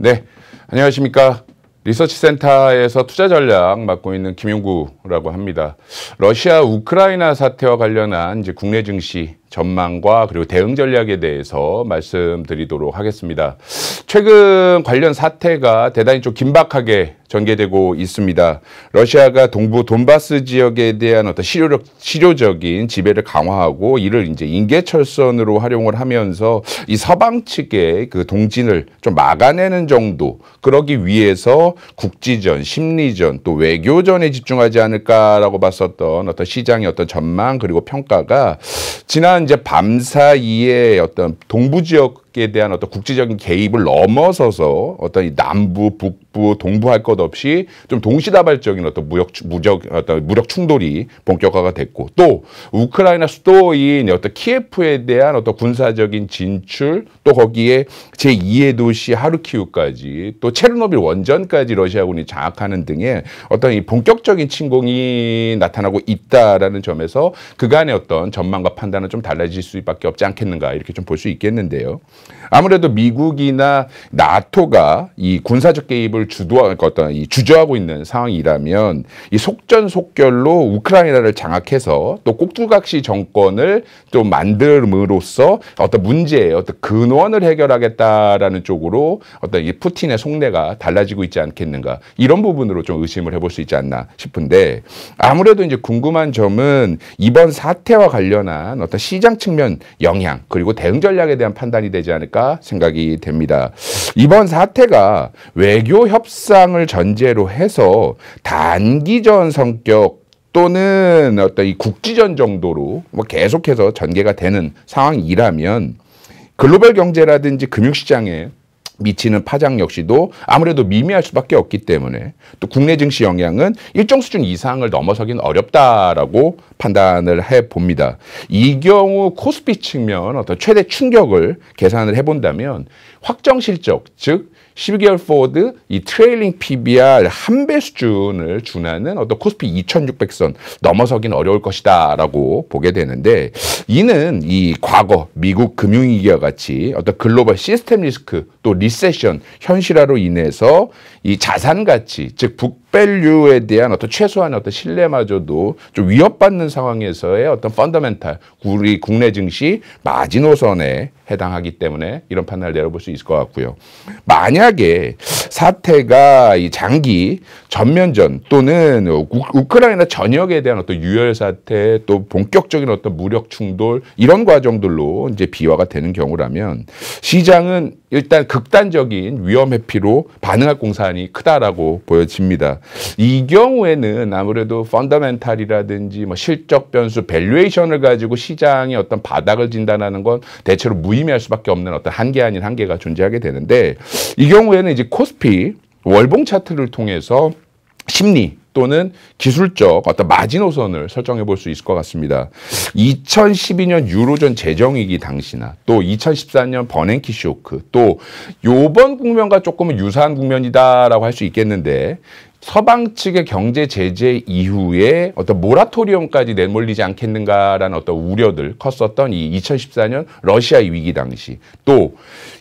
네, 안녕하십니까. 리서치센터에서 투자 전략 맡고 있는 김용구라고 합니다. 러시아 우크라이나 사태와 관련한 이제 국내 증시 전망과 그리고 대응 전략에 대해서 말씀드리도록 하겠습니다. 최근 관련 사태가 대단히 좀 긴박하게 전개되고 있습니다. 러시아가 동부 돈바스 지역에 대한 어떤 실효력, 실효적인 지배를 강화하고 이를 이제 인계철선으로 활용을 하면서 이 서방 측의 그 동진을 좀 막아내는 정도 그러기 위해서 국지전, 심리전 또 외교전에 집중하지 않을까라고 봤었던 어떤 시장의 어떤 전망 그리고 평가가 지난 다만 이제 밤사이에 어떤 동부 지역에 대한 어떤 국제적인 개입을 넘어서서 어떤 남부 북부 동부할 것 없이 좀 동시다발적인 어떤 무역 무적 어떤 무력 충돌이 본격화가 됐고 또 우크라이나 수도인 어떤 키에프에 대한 어떤 군사적인 진출 또 거기에 제2의 도시 하르키우까지 또 체르노빌 원전까지 러시아군이 장악하는 등의 어떤 이 본격적인 침공이 나타나고 있다라는 점에서 그간의 어떤 전망과 판단은 좀 달라질 수밖에 없지 않겠는가 이렇게 좀 볼 수 있겠는데요. 아무래도 미국이나 나토가 이 군사적 개입을 주도할 것 그러니까 어떤 이 주저하고 있는 상황이라면 이 속전속결로 우크라이나를 장악해서 또 꼭두각시 정권을 좀만들음으로써 어떤 문제의 어떤 근원을 해결하겠다라는 쪽으로 어떤 이 푸틴의 속내가 달라지고 있지 않겠는가 이런 부분으로 좀 의심을 해볼 수 있지 않나 싶은데 아무래도 이제 궁금한 점은 이번 사태와 관련한 어떤 시장 측면 영향 그리고 대응 전략에 대한 판단이 되지 않을까 생각이 됩니다. 이번 사태가 외교 협 협상을 전제로 해서 단기전 성격 또는 어떤 이 국지전 정도로 뭐 계속해서 전개가 되는 상황이라면 글로벌 경제라든지 금융시장에 미치는 파장 역시도 아무래도 미미할 수밖에 없기 때문에 또 국내 증시 영향은 일정 수준 이상을 넘어서긴 어렵다라고 판단을 해 봅니다. 이 경우 코스피 측면 어떤 최대 충격을 계산을 해 본다면 확정 실적 즉 12개월 포워드 이 트레일링 PBR 한 배 수준을 준하는 어떤 코스피 2600선 넘어서긴 어려울 것이다 라고 보게 되는데 이는 이 과거 미국 금융위기와 같이 어떤 글로벌 시스템 리스크 또 리, 리세션 현실화로 인해서 이 자산 가치 즉 밸류에 대한 어떤 최소한 어떤 신뢰마저도 좀 위협받는 상황에서의 어떤 펀더멘탈, 우리 국내 증시 마지노선에 해당하기 때문에 이런 판단을 내려볼 수 있을 것 같고요. 만약에 사태가 이 장기 전면전 또는 우, 크라이나 전역에 대한 어떤 유혈 사태 또 본격적인 어떤 무력 충돌 이런 과정들로 이제 비화가 되는 경우라면 시장은 일단 극단적인 위험 회피로 반응할 공산이 크다라고 보여집니다. 이 경우에는 아무래도 펀더멘탈이라든지 뭐 실적 변수, 밸류에이션을 가지고 시장의 어떤 바닥을 진단하는 건 대체로 무의미할 수밖에 없는 어떤 한계 아닌 한계가 존재하게 되는데 이 경우에는 이제 코스피 월봉 차트를 통해서 심리 또는 기술적 어떤 마지노선을 설정해 볼 수 있을 것 같습니다. 2012년 유로존 재정위기 당시나 또 2014년 버냉키 쇼크 또 요번 국면과 조금은 유사한 국면이다라고 할 수 있겠는데 서방 측의 경제 제재 이후에 어떤 모라토리엄까지 내몰리지 않겠는가라는 어떤 우려들 컸었던 이 2014년 러시아 위기 당시 또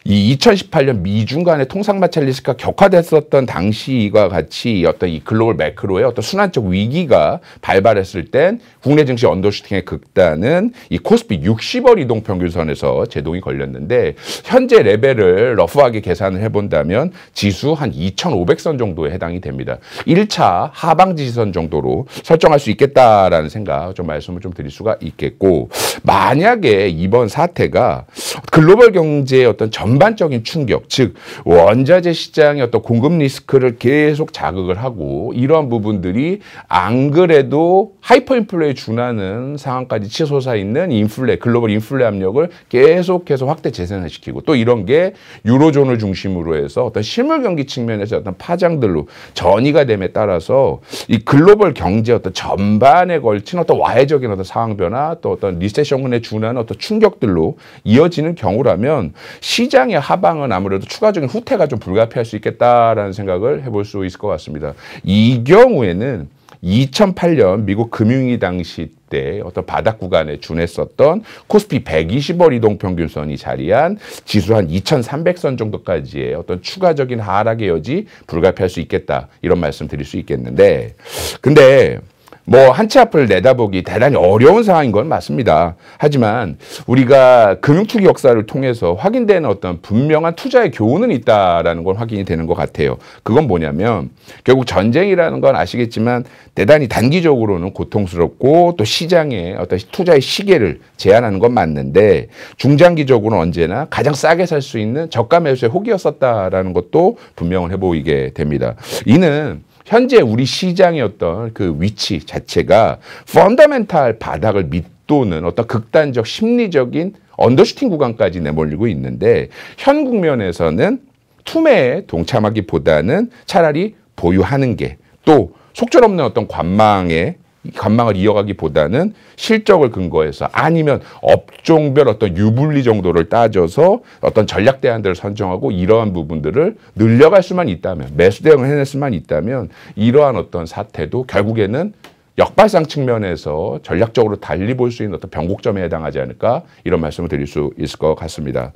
이 2018년 미중 간의 통상 마찰 리스크가 격화됐었던 당시와 같이 어떤 이 글로벌 매크로의 어떤 순환적 위기가 발발했을 땐 국내 증시 언더슈팅의 극단은 이 코스피 60월 이동 평균선에서 제동이 걸렸는데 현재 레벨을 러프하게 계산을 해본다면 지수 한 2,500선 정도에 해당이 됩니다. 1차 하방지지선 정도로 설정할 수 있겠다라는 생각 좀 말씀을 좀 드릴 수가 있겠고 만약에 이번 사태가 글로벌 경제의 어떤 전반적인 충격 즉 원자재 시장의 어떤 공급 리스크를 계속 자극을 하고 이러한 부분들이 안 그래도 하이퍼인플레이 준하는 상황까지 치솟아 있는 인플레 글로벌 인플레 압력을 계속해서 확대 재생시키고 을또 이런 게 유로존을 중심으로 해서 어떤 실물 경기 측면에서 어떤 파장들로 전이가 유지가 됨에 따라서 이 글로벌 경제 어떤 전반에 걸친 어떤 와해적인 어떤 상황 변화 또 어떤 리세션에 군 준하는 어떤 충격들로 이어지는 경우라면 시장의 하방은 아무래도 추가적인 후퇴가 좀 불가피할 수 있겠다라는 생각을 해볼 수 있을 것 같습니다. 이 경우에는 2008년 미국 금융위 당시 때 어떤 바닥 구간에 준했었던 코스피 120월 이동평균선이 자리한 지수 한 2,300선 정도까지의 어떤 추가적인 하락의 여지 불가피할 수 있겠다 이런 말씀 드릴 수 있겠는데 근데 뭐 한치 앞을 내다보기 대단히 어려운 상황인건 맞습니다. 하지만 우리가 금융투기 역사를 통해서 확인되는 어떤 분명한 투자의 교훈은 있다라는 건 확인이 되는 것 같아요. 그건 뭐냐면 결국 전쟁이라는 건 아시겠지만 대단히 단기적으로는 고통스럽고 또 시장의 어떤 투자의 시계를 제한하는 건 맞는데 중장기적으로는 언제나 가장 싸게 살 수 있는 저가 매수의 호기였었다라는 것도 분명을 해보이게 됩니다. 이는 현재 우리 시장의 어떤 그 위치 자체가 펀더멘탈 바닥을 밑도는 어떤 극단적 심리적인 언더슈팅 구간까지 내몰리고 있는데 현 국면에서는 투매에 동참하기보다는 차라리 보유하는 게 또 속절없는 어떤 관망에 관망을 이어가기보다는 실적을 근거해서 아니면 업종별 어떤 유불리 정도를 따져서 어떤 전략 대안들을 선정하고 이러한 부분들을 늘려갈 수만 있다면 매수 대응을 해낼 수만 있다면 이러한 어떤 사태도 결국에는 역발상 측면에서 전략적으로 달리 볼 수 있는 어떤 변곡점에 해당하지 않을까 이런 말씀을 드릴 수 있을 것 같습니다.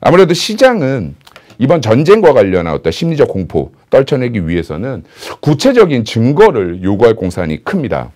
아무래도 시장은 이번 전쟁과 관련한 어떤 심리적 공포 떨쳐내기 위해서는 구체적인 증거를 요구할 공산이 큽니다.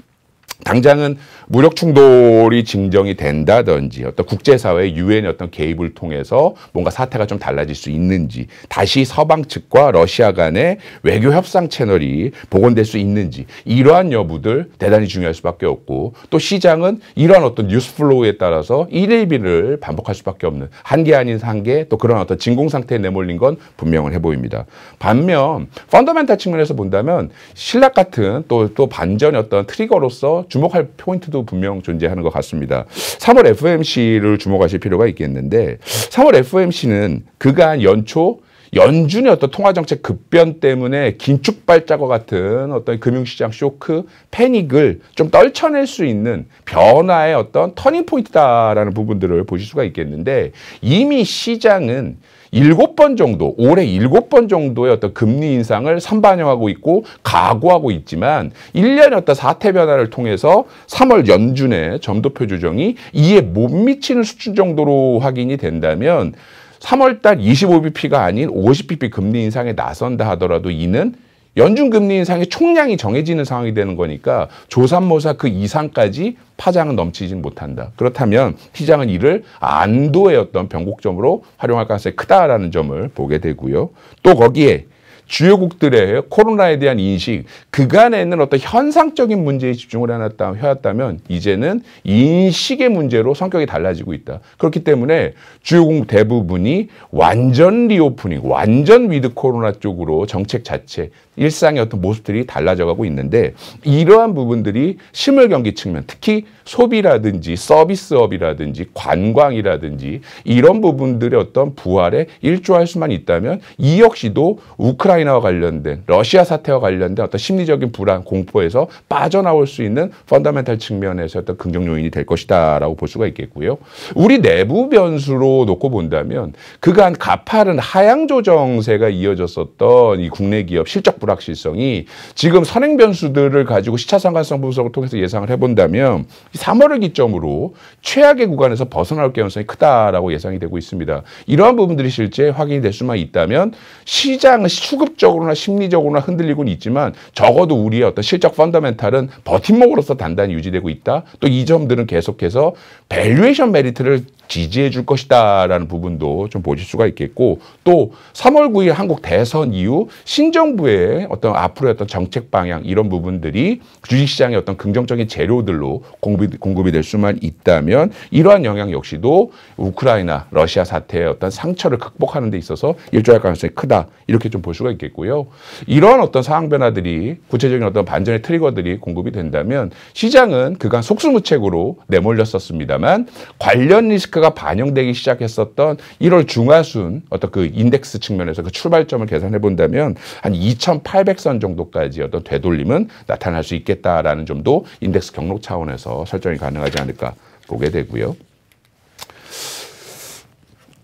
당장은 무력 충돌이 진정이 된다든지 어떤 국제사회의 유엔의 어떤 개입을 통해서 뭔가 사태가 좀 달라질 수 있는지 다시 서방 측과 러시아 간의 외교 협상 채널이 복원될 수 있는지 이러한 여부들 대단히 중요할 수밖에 없고 또 시장은 이러한 어떤 뉴스 플로우에 따라서 일일비를 반복할 수밖에 없는 한개 아닌 한개또 그런 어떤 진공 상태에 내몰린 건 분명을 해 보입니다. 반면 펀더멘탈 측면에서 본다면 신락 같은 또 또 반전의 어떤 트리거로서 주목할 포인트도 분명 존재하는 것 같습니다. 3월 FOMC를 주목하실 필요가 있겠는데 3월 FOMC는 그간 연초 연준의 어떤 통화정책 급변 때문에 긴축발작과 같은 어떤 금융시장 쇼크, 패닉을 좀 떨쳐낼 수 있는 변화의 어떤 터닝포인트다라는 부분들을 보실 수가 있겠는데 이미 시장은 일곱 번 정도 올해 일곱 번 정도의 어떤 금리 인상을 선반영하고 있고 각오하고 있지만 1년의 어떤 사태 변화를 통해서 3월 연준의 점도표 조정이 이에 못 미치는 수준 정도로 확인이 된다면 3월달 25bp가 아닌 50bp 금리 인상에 나선다 하더라도 이는 연중 금리 인상의 총량이 정해지는 상황이 되는 거니까 조삼모사 그 이상까지 파장은 넘치진 못한다. 그렇다면 시장은 이를 안도의 어떤 변곡점으로 활용할 가능성이 크다라는 점을 보게 되고요. 또 거기에 주요국들의 코로나에 대한 인식, 그간에 있는 어떤 현상적인 문제에 집중을 해놨다, 해왔다면 이제는 인식의 문제로 성격이 달라지고 있다. 그렇기 때문에 주요국 대부분이 완전 리오프닝, 완전 위드 코로나 쪽으로 정책 자체, 일상의 어떤 모습들이 달라져가고 있는데 이러한 부분들이 실물 경기 측면, 특히 소비라든지 서비스업이라든지 관광이라든지 이런 부분들의 어떤 부활에 일조할 수만 있다면 이 역시도 우크라이나와 관련된 러시아 사태와 관련된 어떤 심리적인 불안, 공포에서 빠져나올 수 있는 펀더멘탈 측면에서 어떤 긍정 요인이 될 것이다라고 볼 수가 있겠고요. 우리 내부 변수로 놓고 본다면 그간 가파른 하향 조정세가 이어졌었던 이 국내 기업 실적 불확실성이 지금 선행 변수들을 가지고 시차 상관성 분석을 통해서 예상을 해본다면 3월을 기점으로 최악의 구간에서 벗어날 가능성이 크다라고 예상이 되고 있습니다. 이러한 부분들이 실제 확인이 될 수만 있다면 시장은 수급적으로나 심리적으로나 흔들리곤 있지만 적어도 우리의 어떤 실적 펀더멘탈은 버팀목으로서 단단히 유지되고 있다. 또 이 점들은 계속해서 밸류에이션 메리트를 지지해 줄 것이다라는 부분도 좀 보실 수가 있겠고 또 3월 9일 한국 대선 이후 신정부의 어떤 앞으로의 어떤 정책 방향 이런 부분들이 주식시장의 어떤 긍정적인 재료들로 공급이, 공급이 될 수만 있다면 이러한 영향 역시도 우크라이나 러시아 사태의 어떤 상처를 극복하는 데 있어서 일조할 가능성이 크다 이렇게 좀 볼 수가 있겠고요. 이러한 어떤 상황 변화들이 구체적인 어떤 반전의 트리거들이 공급이 된다면 시장은 그간 속수무책으로 내몰렸었습니다만 관련 리스크 마크가 반영되기 시작했었던 1월 중하순 어떤 그 인덱스 측면에서 그 출발점을 계산해 본다면 한 2,800선 정도까지 어떤 되돌림은 나타날 수 있겠다라는 점도 인덱스 경로 차원에서 설정이 가능하지 않을까 보게 되고요.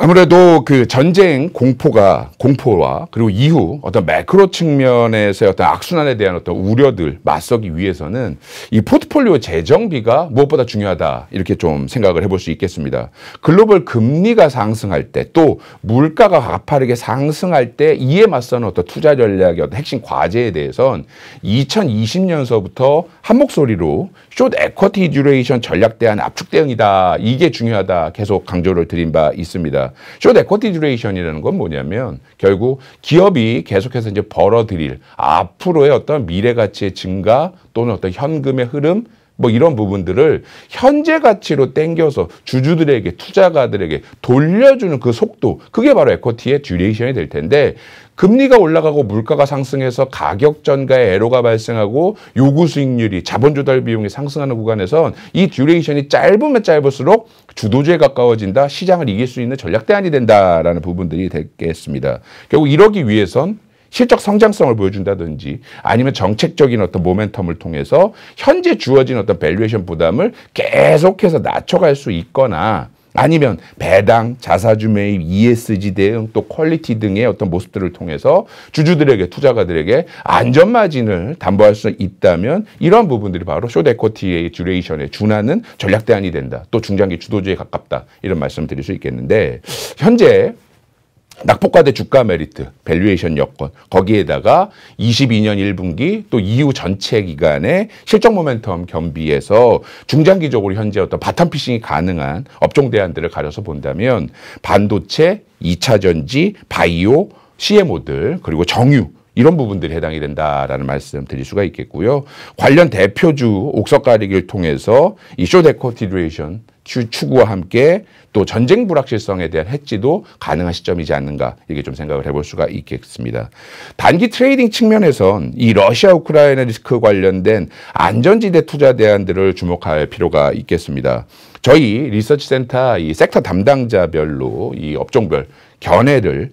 아무래도 그 전쟁 공포가 공포와 그리고 이후 어떤 매크로 측면에서의 어떤 악순환에 대한 어떤 우려들 맞서기 위해서는 이 포트폴리오 재정비가 무엇보다 중요하다 이렇게 좀 생각을 해볼 수 있겠습니다. 글로벌 금리가 상승할 때 또 물가가 가파르게 상승할 때 이에 맞서는 어떤 투자 전략의 어떤 핵심 과제에 대해선 2020년서부터 한 목소리로 숏 에쿼티 듀레이션 전략 대한 압축 대응이다 이게 중요하다 계속 강조를 드린 바 있습니다. 숏에코티 듀레이션이라는 건 뭐냐면 결국 기업이 계속해서 이제 벌어들일 앞으로의 어떤 미래 가치의 증가 또는 어떤 현금의 흐름 뭐 이런 부분들을 현재 가치로 땡겨서 주주들에게 투자가들에게 돌려주는 그 속도 그게 바로 에코티의 듀레이션이 될 텐데 금리가 올라가고 물가가 상승해서 가격 전가의 애로가 발생하고 요구 수익률이 자본 조달 비용이 상승하는 구간에선 이 듀레이션이 짧으면 짧을수록 주도주에 가까워진다 시장을 이길 수 있는 전략 대안이 된다라는 부분들이 되겠습니다 결국 이러기 위해선 실적 성장성을 보여준다든지 아니면 정책적인 어떤 모멘텀을 통해서 현재 주어진 어떤 밸류에이션 부담을 계속해서 낮춰갈 수 있거나 아니면 배당, 자사주 매입, ESG 대응, 또 퀄리티 등의 어떤 모습들을 통해서 주주들에게, 투자가들에게 안전 마진을 담보할 수 있다면 이러한 부분들이 바로 쇼데코티의 듀레이션에 준하는 전략 대안이 된다. 또 중장기 주도주에 가깝다. 이런 말씀을 드릴 수 있겠는데 현재 낙폭과대 주가 메리트, 밸류에이션 여건, 거기에다가 22년 1분기 또 이후 전체 기간의 실적 모멘텀 겸비해서 중장기적으로 현재 어떤 바텀 피싱이 가능한 업종 대안들을 가려서 본다면 반도체, 2차 전지, 바이오, CMO들, 그리고 정유, 이런 부분들이 해당이 된다라는 말씀 드릴 수가 있겠고요. 관련 대표주 옥석가리기를 통해서 이쇼데코 디레이션 추구와 함께 또 전쟁 불확실성에 대한 해지도 가능한 시점이지 않는가 이게 좀 생각을 해볼 수가 있겠습니다. 단기 트레이딩 측면에선 이 러시아 우크라이나 리스크 관련된 안전지대 투자 대안들을 주목할 필요가 있겠습니다. 저희 리서치 센터 이 섹터 담당자별로 이 업종별 견해를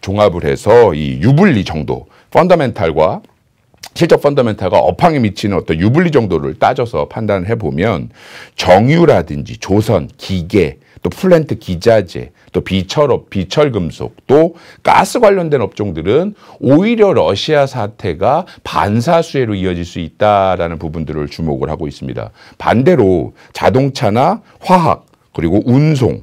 종합을 해서 이 유불리 정도 펀더멘탈과 실적 펀더멘탈과 업황에 미치는 어떤 유불리 정도를 따져서 판단해 보면 정유라든지 조선, 기계, 또 플랜트 기자재, 또 비철업, 비철금속, 또 가스 관련된 업종들은 오히려 러시아 사태가 반사수혜로 이어질 수 있다라는 부분들을 주목을 하고 있습니다. 반대로 자동차나 화학, 그리고 운송,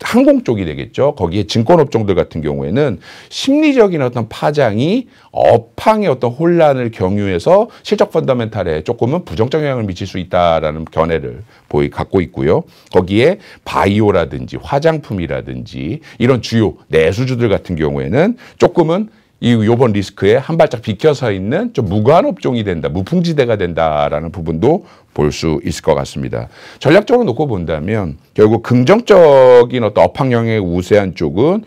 항공 쪽이 되겠죠. 거기에 증권업종들 같은 경우에는 심리적인 어떤 파장이 업황의 어떤 혼란을 경유해서 실적 펀더멘탈에 조금은 부정적 영향을 미칠 수 있다라는 견해를 보이 갖고 있고요. 거기에 바이오라든지 화장품이라든지 이런 주요 내수주들 같은 경우에는 조금은 이 요번 리스크에 한 발짝 비켜서 있는 좀 무관 업종이 된다, 무풍지대가 된다라는 부분도 볼 수 있을 것 같습니다. 전략적으로 놓고 본다면 결국 긍정적인 어떤 업황 형의 우세한 쪽은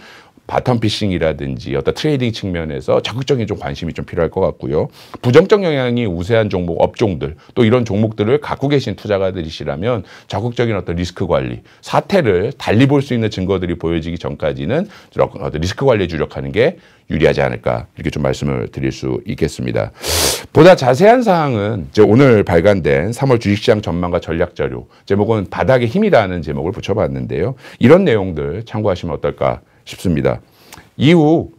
바텀피싱이라든지 어떤 트레이딩 측면에서 적극적인 좀 관심이 좀 필요할 것 같고요. 부정적 영향이 우세한 종목, 업종들 또 이런 종목들을 갖고 계신 투자가들이시라면 적극적인 어떤 리스크 관리, 사태를 달리 볼 수 있는 증거들이 보여지기 전까지는 리스크 관리에 주력하는 게 유리하지 않을까 이렇게 좀 말씀을 드릴 수 있겠습니다. 보다 자세한 사항은 이제 오늘 발간된 3월 주식시장 전망과 전략 자료 제목은 바닥의 힘이라는 제목을 붙여봤는데요. 이런 내용들 참고하시면 어떨까 싶습니다. 이후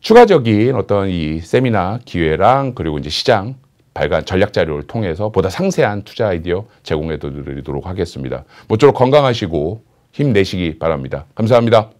추가적인 어떤 이 세미나 기회랑 그리고 이제 시장 발간 전략 자료를 통해서 보다 상세한 투자 아이디어 제공해 드리도록 하겠습니다. 모쪼록 건강하시고 힘내시기 바랍니다. 감사합니다.